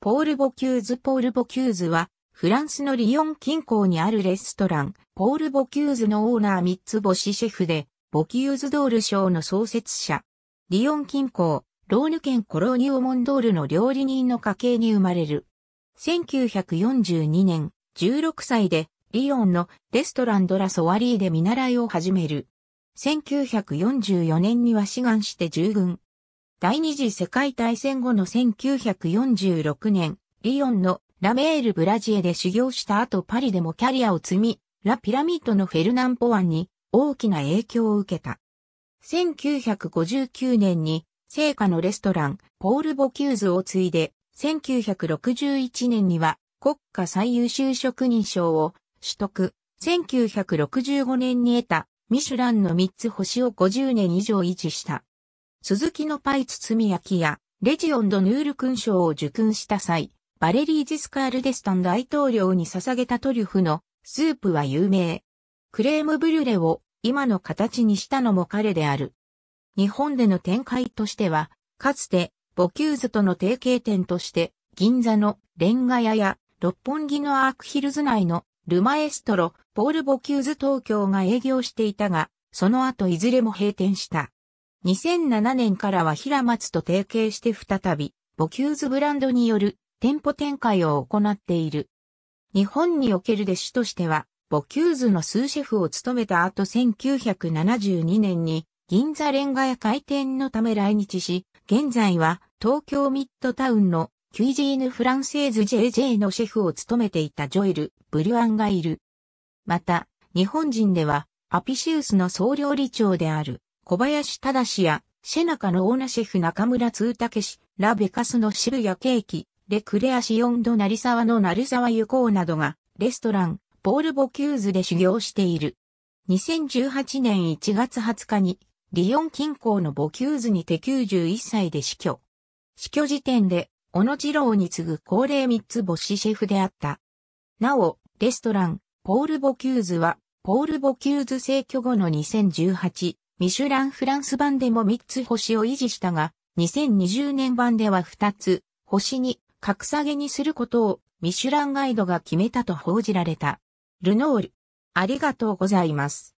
ポール・ボキューズ・ポール・ボキューズは、フランスのリヨン近郊にあるレストラン、ポール・ボキューズのオーナー三つ星シェフで、ボキューズドール賞の創設者。リヨン近郊、ローヌ県コロニオモンドールの料理人の家系に生まれる。1942年、16歳で、リヨンのレストランドラ・ソワリーで見習いを始める。1944年には志願して従軍。第二次世界大戦後の1946年、リヨンのラメール・ブラジエで修行した後パリでもキャリアを積み、ラ・ピラミッドのフェルナン・ポワンに大きな影響を受けた。1959年に、聖火のレストラン、ポール・ボキューズを継いで、1961年には国家最優秀職人賞を取得。1965年に得たミシュランの3つ星を50年以上維持した。鈴木のパイ包焼きや、レジオンド・ヌール勲章を受勲した際、バレリー・ジスカール・デスタン大統領に捧げたトリュフのスープは有名。クレームブリュレを今の形にしたのも彼である。日本での展開としては、かつて、ボキューズとの提携店として、銀座のレンガ屋や六本木のアークヒルズ内のルマエストロ、ポール・ボキューズ東京が営業していたが、その後いずれも閉店した。2007年からは平松と提携して再び、ボキューズブランドによる店舗展開を行っている。日本における弟子としては、ボキューズの数シェフを務めた後1972年に銀座レンガ屋開店のため来日し、現在は東京ミッドタウンのキュイジーヌ・フランセーズ JJ のシェフを務めていたジョイル・ブリュアンがいる。また、日本人ではアピシウスの総料理長である小林忠や、シェナカのオーナシェフ中村通武氏、ラベカスの渋谷ケーキ、レクレアシオンド成沢の成沢こうなどが、レストラン、ポール・ボキューズで修行している。2018年1月20日に、リヨン近郊のボキューズにて91歳で死去。死去時点で、小野次郎に次ぐ高齢三つ星シェフであった。なお、レストラン、ポール・ボキューズは、ポール・ボキューズ逝去後の2018、ミシュランフランス版でも3つ星を維持したが、2020年版では2つ、星に格下げにすることをミシュランガイドが決めたと報じられた。ルノール。ありがとうございます。